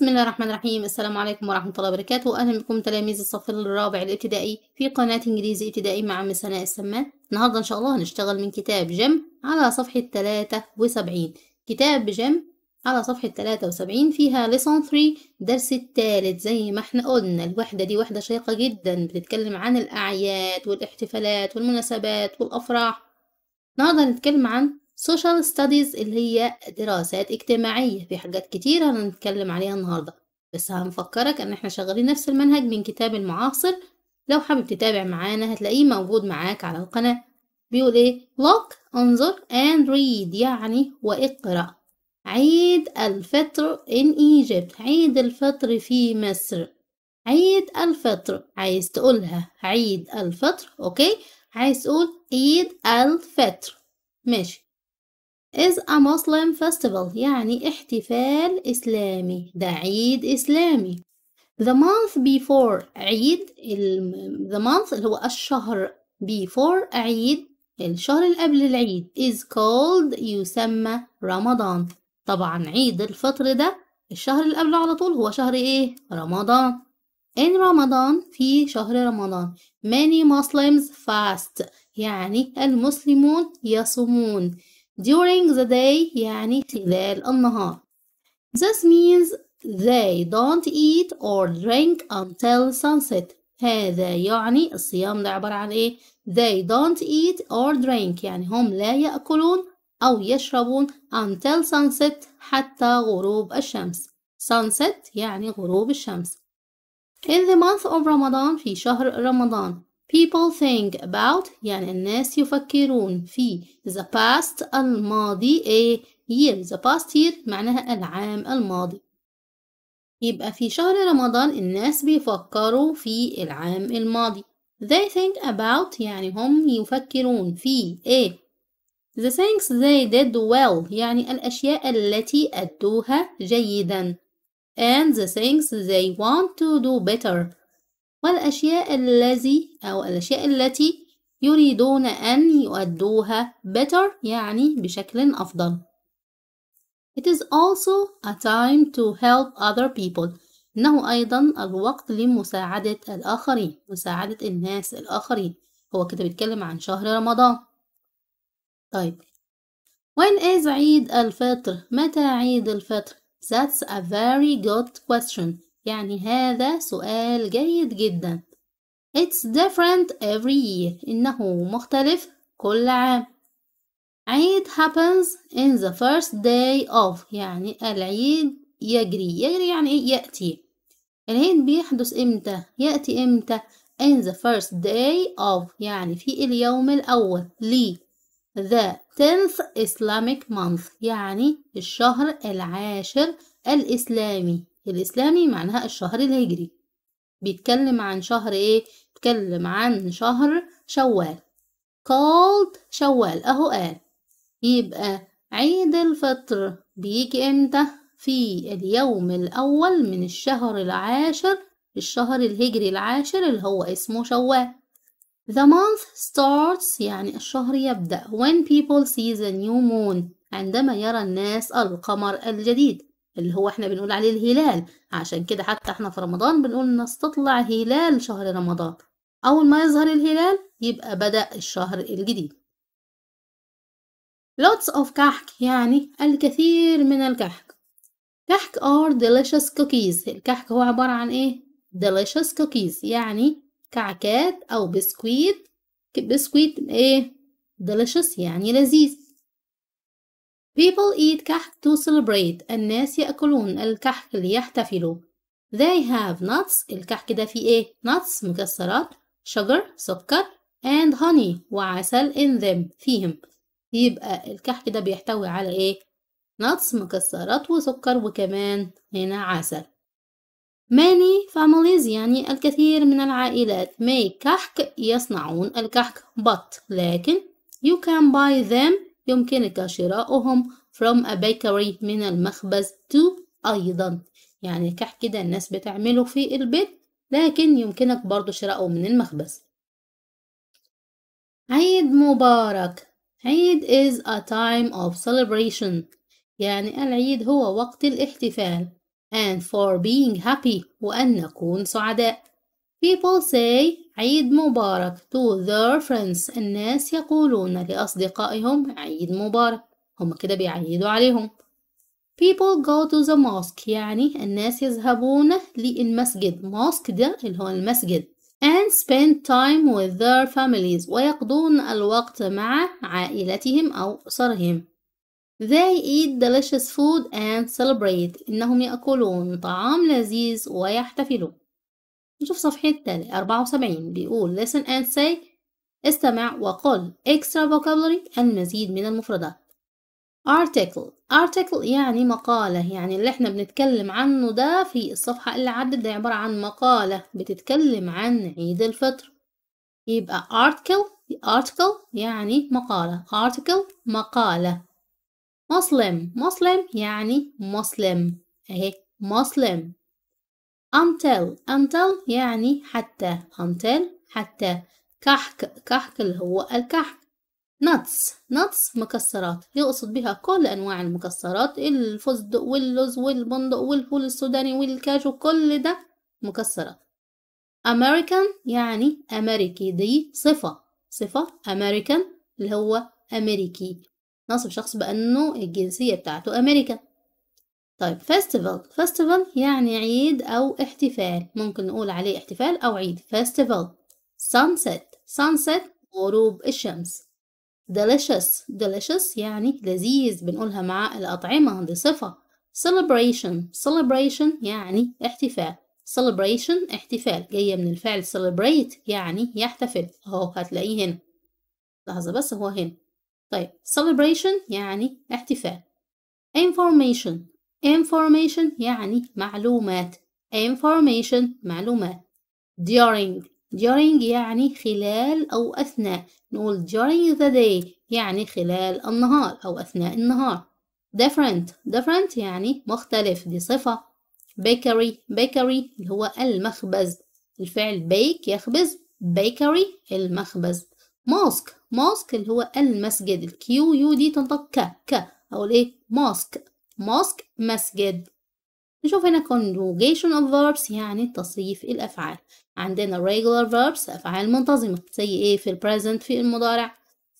بسم الله الرحمن الرحيم السلام عليكم ورحمة الله وبركاته أهلا بكم تلاميذ الصف الرابع الابتدائي في قناة إنجليزي ابتدائي مع مس هناء السماء النهاردة إن شاء الله هنشتغل من كتاب جم على صفحة 73 كتاب جم على صفحة 73 فيها ليسون 3 درس الثالث زي ما احنا قلنا الوحدة دي وحدة شيقة جدا بتتكلم عن الأعياد والاحتفالات والمناسبات والأفراح النهاردة هنتكلم عن social studies اللي هي دراسات اجتماعية في حاجات كتير هنتكلم عليها النهاردة بس هنفكرك ان احنا شغالين نفس المنهج من كتاب المعاصر لو حابب تتابع معانا هتلاقيه موجود معاك على القناة بيقول ايه look انظر and read يعني واقرأ عيد الفطر in Egypt عيد الفطر في مصر عيد الفطر عايز تقولها عيد الفطر اوكي عايز تقول عيد الفطر ماشي is a Muslim festival يعني احتفال إسلامي ده عيد إسلامي the month before عيد the month اللي هو الشهر before عيد الشهر اللي قبل العيد is called يسمى رمضان طبعا عيد الفطر ده الشهر اللي قبله على طول هو شهر ايه رمضان in رمضان في شهر رمضان many Muslims fast يعني المسلمون يصومون during the day يعني خلال النهار this means they don't eat or drink until sunset هذا يعني الصيام ده عبارة عن ايه they don't eat or drink يعني هم لا يأكلون أو يشربون until sunset حتى غروب الشمس sunset يعني غروب الشمس in the month of Ramadan في شهر رمضان People think about يعني الناس يفكرون في the past الماضي a year the past year معناها العام الماضي يبقى في شهر رمضان الناس بيفكروا في العام الماضي they think about يعني هم يفكرون في a the things they did well يعني الأشياء التي أدوها جيدا and the things they want to do better والأشياء الذي أو الأشياء التي يريدون أن يؤدوها better يعني بشكل أفضل. It is also a time to help other people. إنه أيضا الوقت لمساعدة الآخرين مساعدة الناس الآخرين هو كده بيتكلم عن شهر رمضان طيب When is عيد الفطر؟ متى عيد الفطر؟ That's a very good question يعني هذا سؤال جيد جدا It's different every year إنه مختلف كل عام عيد happens in the first day of يعني العيد يجري يجري يعني إيه يأتي العيد بيحدث إمتى يأتي إمتى in the first day of يعني في اليوم الأول لي the tenth Islamic month يعني الشهر العاشر الإسلامي الإسلامي معناها الشهر الهجري بيتكلم عن شهر إيه؟ بيتكلم عن شهر شوال called شوال أهو قال يبقى عيد الفطر بيجي إمتى؟ في اليوم الأول من الشهر العاشر الشهر الهجري العاشر اللي هو اسمه شوال The month starts يعني الشهر يبدأ when people see the new moon عندما يرى الناس القمر الجديد اللي هو احنا بنقول عليه الهلال عشان كده حتى احنا في رمضان بنقول نستطلع هلال شهر رمضان أول ما يظهر الهلال يبقى بدأ الشهر الجديد lots of كحك يعني الكثير من الكحك كحك are delicious cookies الكحك هو عبارة عن ايه delicious cookies يعني كعكات أو بسكويت بسكويت ايه delicious يعني لذيذ People eat كحك to celebrate الناس يأكلون الكحك ليحتفلوا They have nuts الكحك ده فيه ايه؟ nuts مكسرات sugar سكر and honey وعسل in them فيهم يبقى الكحك ده بيحتوي على ايه؟ nuts مكسرات وسكر وكمان هنا عسل Many families يعني الكثير من العائلات make كحك يصنعون الكحك but لكن you can buy them يمكنك شراؤهم from a bakery من المخبز to أيضا يعني كح كده الناس بتعمله في البيت لكن يمكنك برضو شراؤه من المخبز عيد مبارك عيد is a time of celebration يعني العيد هو وقت الاحتفال and for being happy وأن نكون سعداء people say عيد مبارك to their friends الناس يقولون لأصدقائهم عيد مبارك هم كده بيعيدوا عليهم people go to the mosque يعني الناس يذهبون للمسجد mosque ده اللي هو المسجد and spend time with their families ويقضون الوقت مع عائلتهم أو أسرهم They eat delicious food and celebrate إنهم يأكلون طعام لذيذ ويحتفلون نشوف صفحة 74 بيقول listen and say استمع وقل extra vocabulary المزيد من المفردات article article يعني مقالة يعني اللي احنا بنتكلم عنه ده في الصفحة اللي عدت ده عبارة عن مقالة بتتكلم عن عيد الفطر يبقى article article يعني مقالة article مقالة مسلم مسلم يعني مسلم اهي مسلم until until يعني حتى until حتى كحك كحك اللي هو الكحك nuts nuts مكسرات يقصد بها كل أنواع المكسرات الفستق واللوز والبندق والفول السوداني والكاجو كل ده مكسرات American يعني أمريكي دي صفة صفة American اللي هو أمريكي نصف شخص بأنه الجنسية بتاعته أمريكان طيب festival festival يعني عيد أو احتفال ممكن نقول عليه احتفال أو عيد festival sunset sunset غروب الشمس delicious delicious يعني لذيذ بنقولها مع الأطعمة دي صفة celebration celebration يعني احتفال celebration احتفال جاية من الفعل celebrate يعني يحتفل اهو هتلاقيه هنا لحظة بس هو هنا طيب celebration يعني احتفال information information يعني معلومات information معلومات during during يعني خلال أو أثناء نقول during the day يعني خلال النهار أو أثناء النهار different different يعني مختلف دي صفة bakery bakery اللي هو المخبز الفعل bake يخبز bakery المخبز mosque mosque اللي هو المسجد الكيو يو دي تنطق ك ك أو إيه mosque mosque مسجد نشوف هنا conjugation of verbs يعني تصريف الأفعال عندنا regular verbs أفعال منتظمة زي إيه في present في المضارع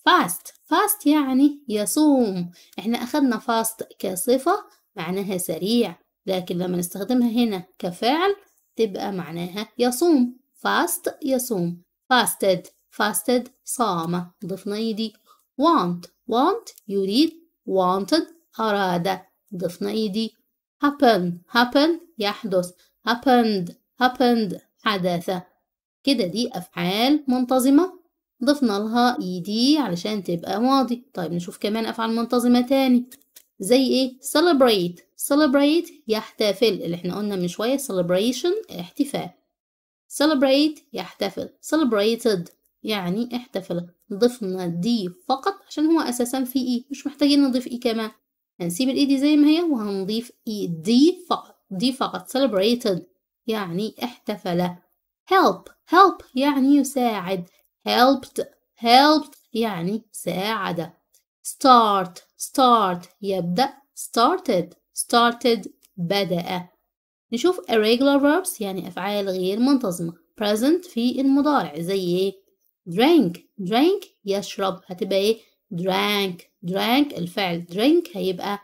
fast fast يعني يصوم احنا أخدنا fast كصفة معناها سريع لكن لما نستخدمها هنا كفعل تبقى معناها يصوم fast يصوم fasted fasted صام ضفنا يدي want want يريد wanted أراد ضفنا اي دي happen happen يحدث happened happened حدث كده دي أفعال منتظمة ضفنا لها اي e دي علشان تبقى ماضي طيب نشوف كمان أفعال منتظمة تاني زي ايه celebrate celebrate يحتفل اللي احنا قلنا من شوية celebration احتفال celebrate يحتفل celebrated يعني احتفل ضفنا دي فقط عشان هو أساسا في ايه مش محتاجين نضيف ايه كمان هنسيب الاي دي e زي ما هي وهنضيف اي e دي فقط دي فقط celebrated يعني احتفل help help يعني يساعد helped helped يعني ساعد start start يبدأ started started بدأ نشوف irregular verbs يعني أفعال غير منتظمة present في المضارع زي ايه drink drink يشرب هتبقى ايه drank drank الفعل drink هيبقى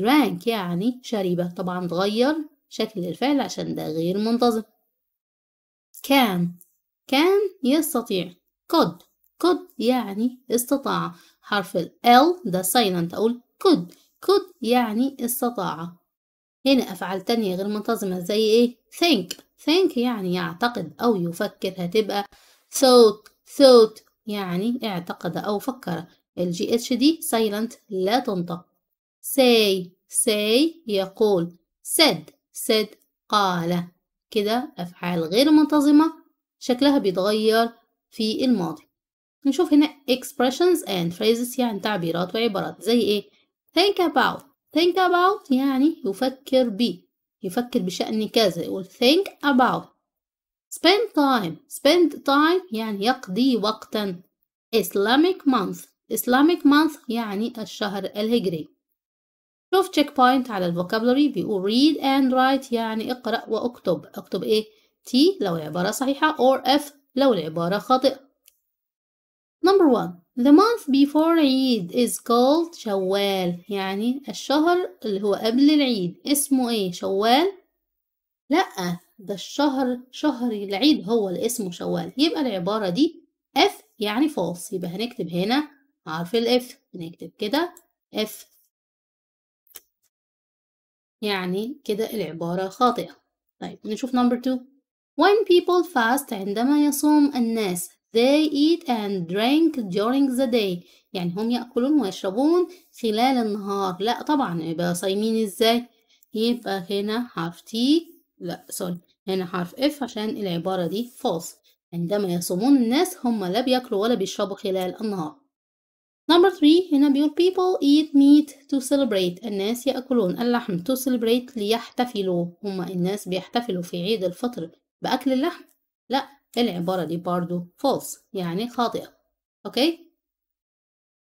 drank يعني شريبة طبعا تغير شكل الفعل عشان ده غير منتظم كان كان يستطيع could could يعني استطاع حرف ال L ده silent أقول could could يعني استطاع هنا أفعال تانية غير منتظمة زي إيه think think يعني يعتقد أو يفكر هتبقى thought thought يعني اعتقد أو فكر الجي اتش دي silent لا تنطق say say يقول said said قال كده أفعال غير منتظمة شكلها بيتغير في الماضي نشوف هنا expressions and phrases يعني تعبيرات وعبارات زي ايه think about think about يعني يفكر بي يفكر بشأن كذا يقول think about spend time spend time يعني يقضي وقتا Islamic month Islamic month يعني الشهر الهجري شوف تشيك بوينت على الفوكابلوري بيقول read and write يعني اقرأ واكتب اكتب ايه T لو العبارة صحيحة or F لو العبارة خاطئة number one the month before عيد is called شوال يعني الشهر اللي هو قبل العيد اسمه ايه شوال لأ ده الشهر شهر العيد هو اللي اسمه شوال يبقى العبارة دي F يعني false يبقى هنكتب هنا حرف الاف بنكتب كده اف يعني كده العبارة خاطئة طيب نشوف نمبر 2 When people fast عندما يصوم الناس they eat and drink during the day يعني هم يأكلون ويشربون خلال النهار لا طبعا يبقى صايمين ازاي يبقى هنا حرف T لا سوري هنا حرف اف عشان العبارة دي false عندما يصومون الناس هم لا بياكلوا ولا بيشربوا خلال النهار Number three هنا بيقول people eat meat to celebrate الناس يأكلون اللحم to celebrate ليحتفلوا هما الناس بيحتفلوا في عيد الفطر بأكل اللحم لا العبارة دي برضو false يعني خاطئة okay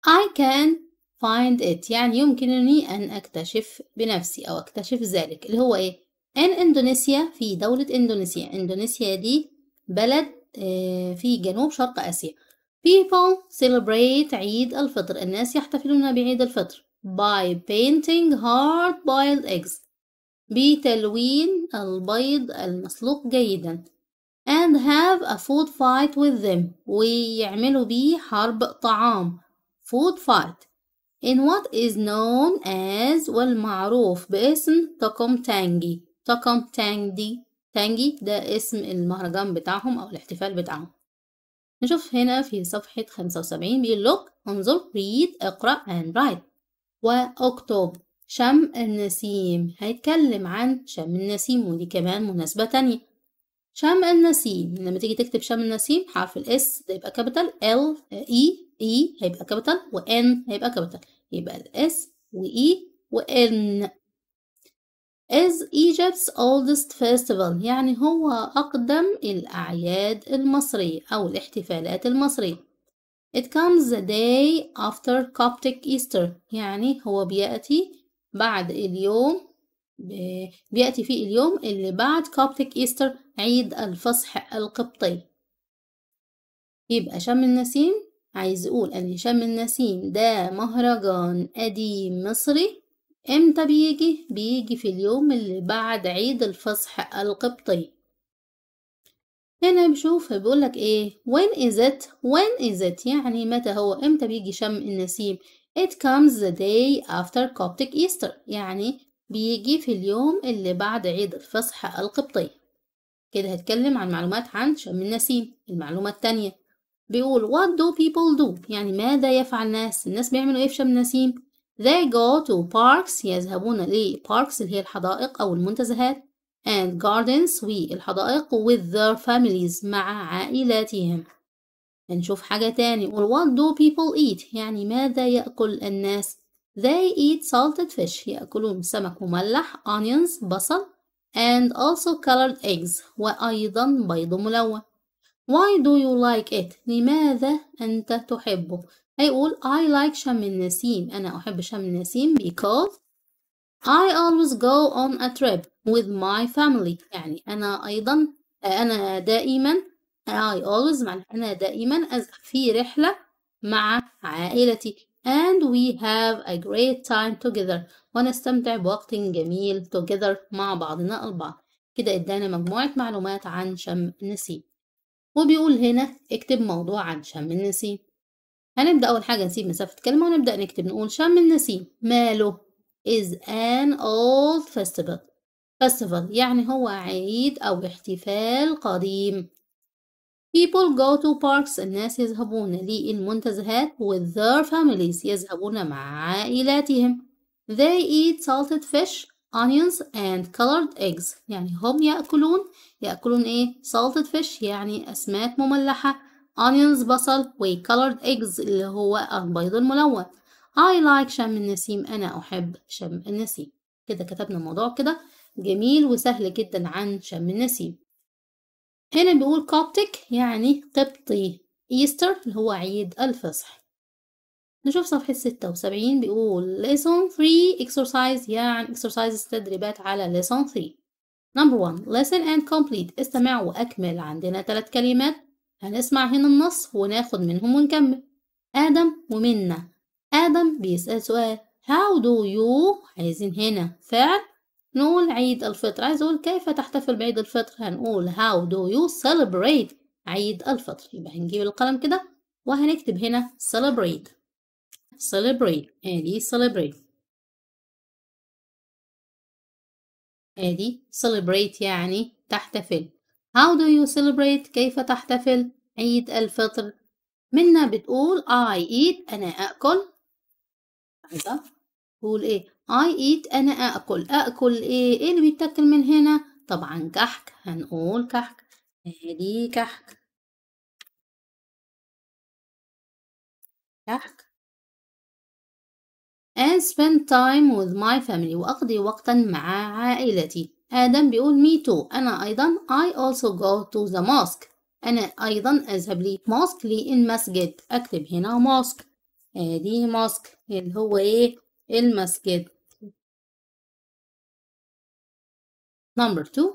I can find it يعني يمكنني أن أكتشف بنفسي أو أكتشف ذلك اللي هو إيه in إندونيسيا في دولة إندونيسيا إندونيسيا دي بلد آه، في جنوب شرق آسيا People celebrate عيد الفطر الناس يحتفلون بعيد الفطر by painting hard boiled eggs بتلوين البيض المسلوق جيدا and have a food fight with them ويعملوا بيه حرب طعام food fight in what is known as والمعروف باسم تاكم تانجي تاكم تانجي تانجي ده اسم المهرجان بتاعهم أو الاحتفال بتاعهم نشوف هنا في صفحة 75 بيقول look انظر read اقرأ and write واكتب شم النسيم هيتكلم عن شم النسيم ودي كمان مناسبة تانية شم النسيم لما تيجي تكتب شم النسيم حرف الاس ده يبقى كابيتال e، e ال اي اي هيبقى كابيتال وان هيبقى e كابيتال يبقى الاس واي وان is Egypt's oldest festival يعني هو أقدم الأعياد المصرية أو الاحتفالات المصرية It comes the day after Coptic Easter يعني هو بيأتي بعد اليوم بيأتي فيه اليوم اللي بعد Coptic Easter عيد الفصح القبطي يبقى شم النسيم عايز أقول أن شم النسيم ده مهرجان قديم مصري امتى بيجي بيجي في اليوم اللي بعد عيد الفصح القبطي هنا بشوف بيقولك ايه when is it when is it يعني متى هو امتى بيجي شم النسيم it comes the day after Coptic Easter يعني بيجي في اليوم اللي بعد عيد الفصح القبطي كده هتكلم عن معلومات عن شم النسيم المعلومة التانية بيقول what do people do يعني ماذا يفعل الناس الناس بيعملوا ايه في شم النسيم They go to parks يذهبون ل parks اللي هي الحدائق أو المنتزهات and gardens والحدائق with their families مع عائلاتهم نشوف حاجة تاني well, what do people eat يعني ماذا يأكل الناس they eat salted fish يأكلون سمك مملح onions بصل and also colored eggs وأيضا بيض ملون Why do you like it؟ لماذا أنت تحبه؟ هيقول I like شم النسيم أنا أحب شم النسيم because I always go on a trip with my family يعني أنا أيضا أنا دائما I always أنا دائما أذهب في رحلة مع عائلتي and we have a great time together ونستمتع بوقت جميل together مع بعضنا البعض كده ادانا مجموعة معلومات عن شم النسيم وبيقول هنا اكتب موضوع عن شم النسيم هنبدأ أول حاجة نسيب مسافة كلمة ونبدأ نكتب نقول شم النسيم ماله is an old festival festival يعني هو عيد أو احتفال قديم people go to parks الناس يذهبون للمنتزهات with their families يذهبون مع عائلاتهم they eat salted fish onions and colored eggs يعني هم يأكلون يأكلون إيه salted fish يعني أسماك مملحة onions بصل و colored eggs اللي هو البيض الملون I like شم النسيم أنا أحب شم النسيم كده كتبنا الموضوع كده جميل وسهل جدا عن شم النسيم هنا بيقول Coptic يعني قبطي إيستر اللي هو عيد الفصح نشوف صفحة ستة وسبعين بيقول lesson 3 exercise يعني Exercise تدريبات على lesson 3 number 1 Lesson and complete استمع وأكمل عندنا ثلاث كلمات هنسمع هنا النص وناخد منهم ونكمل آدم ومنا آدم بيسأل سؤال How do you عايزين هنا فعل نقول عيد الفطر عايز أقول كيف تحتفل بعيد الفطر هنقول How do you celebrate عيد الفطر يبقى هنجيب القلم كده وهنكتب هنا celebrate celebrate ادي celebrate ادي celebrate يعني تحتفل How do you celebrate كيف تحتفل عيد الفطر منا بتقول I eat أنا أكل عايزة قول إيه I eat أنا أكل أكل إيه إيه اللي بيتاكل من هنا طبعا كحك هنقول كحك ادي كحك كحك and spend time with my family وأقضي وقتا مع عائلتي آدم بيقول مي تو أنا أيضا I also go to the mosque أنا أيضا أذهب لي المسجد أكتب هنا ماسك آدي ماسك اللي هو إيه المسجد نمبر two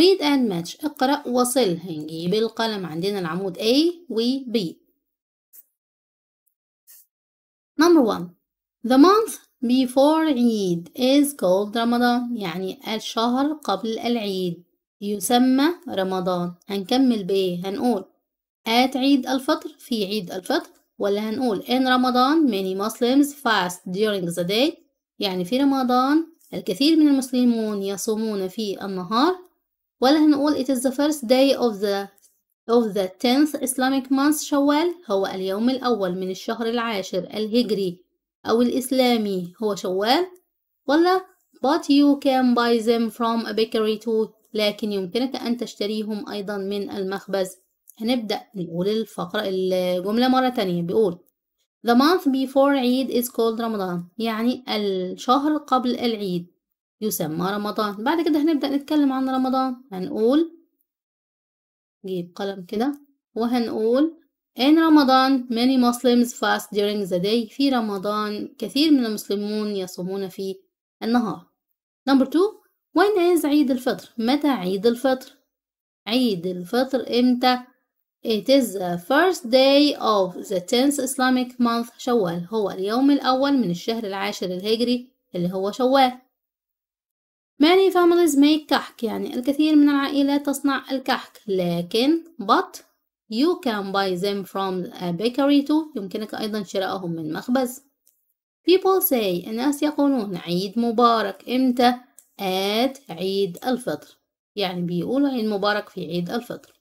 read and match اقرأ وصل هنجيب القلم عندنا العمود A و B number one the month before عيد is called رمضان يعني الشهر قبل العيد يسمى رمضان هنكمل بايه هنقول at عيد الفطر في عيد الفطر ولا هنقول in رمضان many Muslims fast during the day يعني في رمضان الكثير من المسلمون يصومون في النهار ولا هنقول it is the first day of the of the tenth Islamic month شوال هو اليوم الأول من الشهر العاشر الهجري أو الإسلامي هو شوال ولا but you can buy them from a bakery too لكن يمكنك أن تشتريهم أيضا من المخبز هنبدأ نقول الفقرة الجملة مرة تانية بيقول The month before عيد is called رمضان يعني الشهر قبل العيد يسمى رمضان بعد كده هنبدأ نتكلم عن رمضان هنقول جيب قلم كده وهنقول In Ramadan, many Muslims fast during the day. في رمضان كثير من المسلمون يصومون في النهار. Number two, when is عيد الفطر؟ متى عيد الفطر؟ عيد الفطر إمتى؟ It is the first day of the 10th Islamic month شوال هو اليوم الأول من الشهر العاشر الهجري اللي هو شوال Many families make كحك يعني الكثير من العائلات تصنع الكحك لكن but You can buy them from a bakery too. يمكنك أيضا شراءهم من مخبز. People say الناس يقولون عيد مبارك إمتى؟ at عيد الفطر. يعني بيقولوا عيد مبارك في عيد الفطر.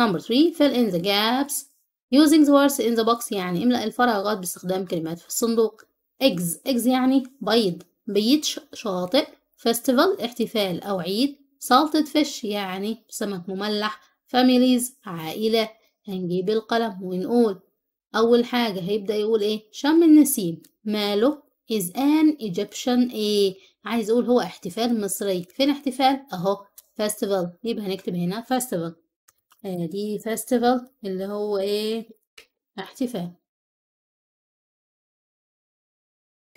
Number three fill in the gaps using the words in the box يعني املأ الفراغات باستخدام كلمات في الصندوق. eggs eggs يعني بيض بيض شاطئ festival احتفال أو عيد salted fish يعني سمك مملح families عائلة هنجيب القلم ونقول أول حاجة هيبدأ يقول إيه شم النسيم ماله is an Egyptian إيه عايز أقول هو احتفال مصري فين احتفال أهو festival يبقى هنكتب هنا festival آه، دي festival اللي هو إيه احتفال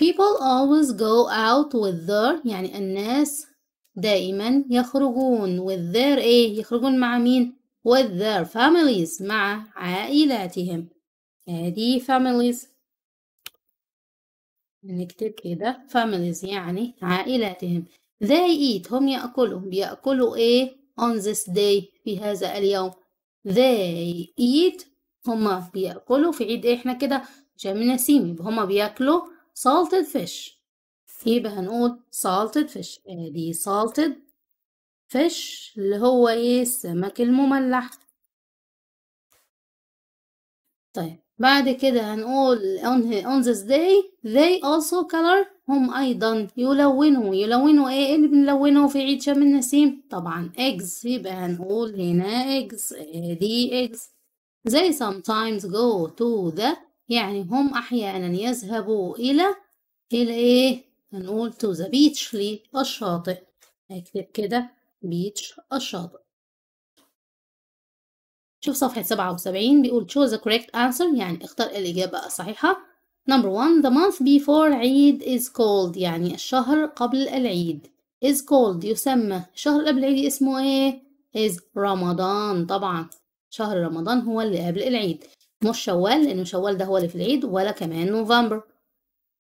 people always go out with their يعني الناس دائما يخرجون with their إيه يخرجون مع مين with their families مع عائلاتهم هذه families نكتب كده families يعني عائلاتهم they eat هم يأكلوا بيأكلوا ايه on this day في هذا اليوم they eat هما بيأكلوا في عيد إيه؟ احنا كده جمعنا سيمي هما بياكلوا salted fish يبقى هنقول salted fish ادي salted فش اللي هو ايه السمك المملح طيب بعد كده هنقول on, on this day they also color هم أيضا يلونوا يلونوا ايه اللي بنلونه في عيد شم النسيم طبعا eggs يبقى هنقول هنا eggs دي eggs they sometimes go to the يعني هم أحيانا يذهبوا إلى إلى ايه هنقول to the beach للشاطئ هكتب كده بيتش الشاطئ شوف صفحة سبعة وسبعين بيقول choose the correct answer يعني اختر الإجابة الصحيحة number one the month before عيد is called يعني الشهر قبل العيد is called يسمى الشهر قبل العيد اسمه ايه is رمضان طبعا شهر رمضان هو اللي قبل العيد مش شوال لأن شوال ده هو اللي في العيد ولا كمان نوفمبر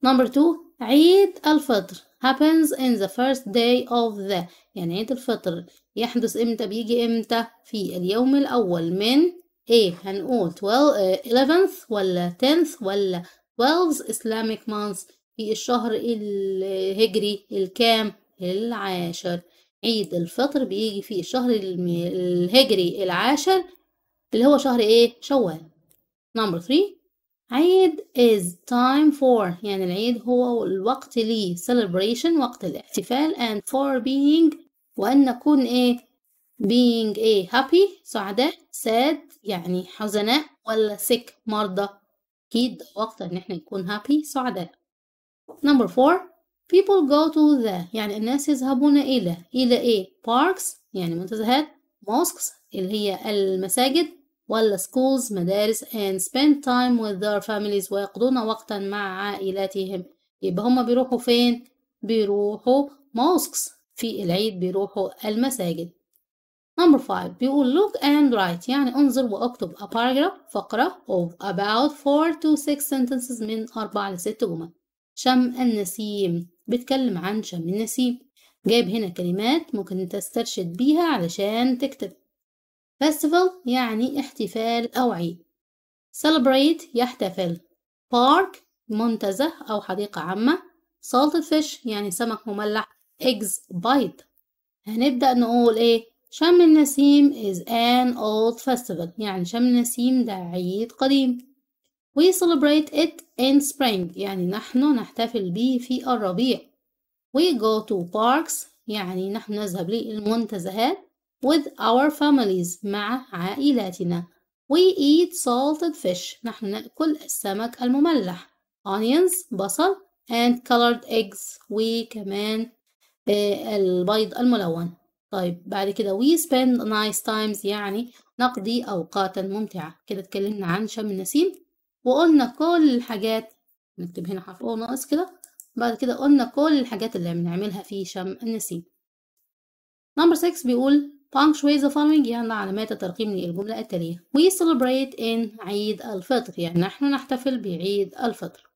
number two عيد الفطر happens in the first day of the يعني عيد الفطر يحدث امتى بيجي امتى في اليوم الاول من ايه هنقول 12 11th آه، ولا 10th ولا 12 th Islamic month في الشهر الهجري الكام العاشر عيد الفطر بيجي في الشهر الهجري العاشر اللي هو شهر ايه شوال number 3 عيد is time for يعني العيد هو الوقت ليه celebration وقت الاحتفال and for being وأن نكون إيه being إيه happy سعداء sad يعني حزناء ولا sick مرضى أكيد وقت إن إحنا نكون happy سعداء number four people go to the يعني الناس يذهبون إلى إلى إيه parks يعني منتزهات mosques اللي هي المساجد ولا schools مدارس and spend time with their families ويقضون وقتا مع عائلاتهم يبقى هما بيروحوا فين بيروحوا mosques في العيد بيروحوا المساجد Number 5 بيقول look and write يعني انظر واكتب a paragraph فقرة of about 4 to 6 sentences من 4 ل 6 جمل شم النسيم بتكلم عن شم النسيم جايب هنا كلمات ممكن تسترشد بيها علشان تكتب Festival يعني احتفال أو عيد celebrate يحتفل park منتزه أو حديقة عامة salted fish يعني سمك مملح eggs bite هنبدأ نقول إيه شم النسيم is an old festival يعني شم النسيم ده عيد قديم we celebrate it in spring يعني نحن نحتفل به في الربيع we go to parks يعني نحن نذهب للمنتزهات with our families مع عائلاتنا we eat salted fish نحن نأكل السمك المملح onions بصل and colored eggs وكمان آه، البيض الملون طيب بعد كده we spend nice times يعني نقضي أوقاتا ممتعة كده اتكلمنا عن شم النسيم وقلنا كل الحاجات نكتب هنا حرف O ناقص كده بعد كده قلنا كل الحاجات اللي بنعملها في شم النسيم نمبر 6 بيقول punctuate the following يعني علامات الترقيم للجملة التالية we celebrate in عيد الفطر يعني نحن نحتفل بعيد الفطر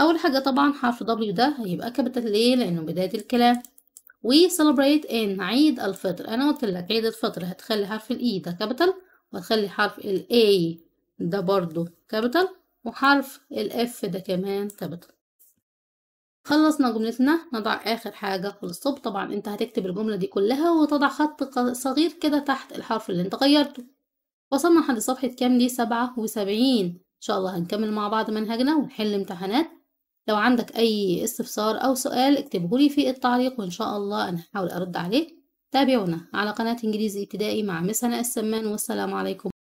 أول حاجة طبعا حرف W ده هيبقى كابيتال ليه لأنه بداية الكلام we celebrate in عيد الفطر أنا قلت لك عيد الفطر هتخلي حرف الإي e ده كابيتال وهتخلي حرف ال A ده برضو كابيتال وحرف ال F ده كمان كابيتال خلصنا جملتنا نضع آخر حاجة في الصوب طبعا انت هتكتب الجملة دي كلها وتضع خط صغير كده تحت الحرف اللي انت غيرته وصلنا لحد صفحة كام دي سبعة وسبعين ان شاء الله هنكمل مع بعض منهجنا ونحل امتحانات لو عندك اي استفسار او سؤال اكتبه لي في التعليق وان شاء الله انا هحاول ارد عليه تابعونا على قناة انجليزي ابتدائي مع مس هناء السمان والسلام عليكم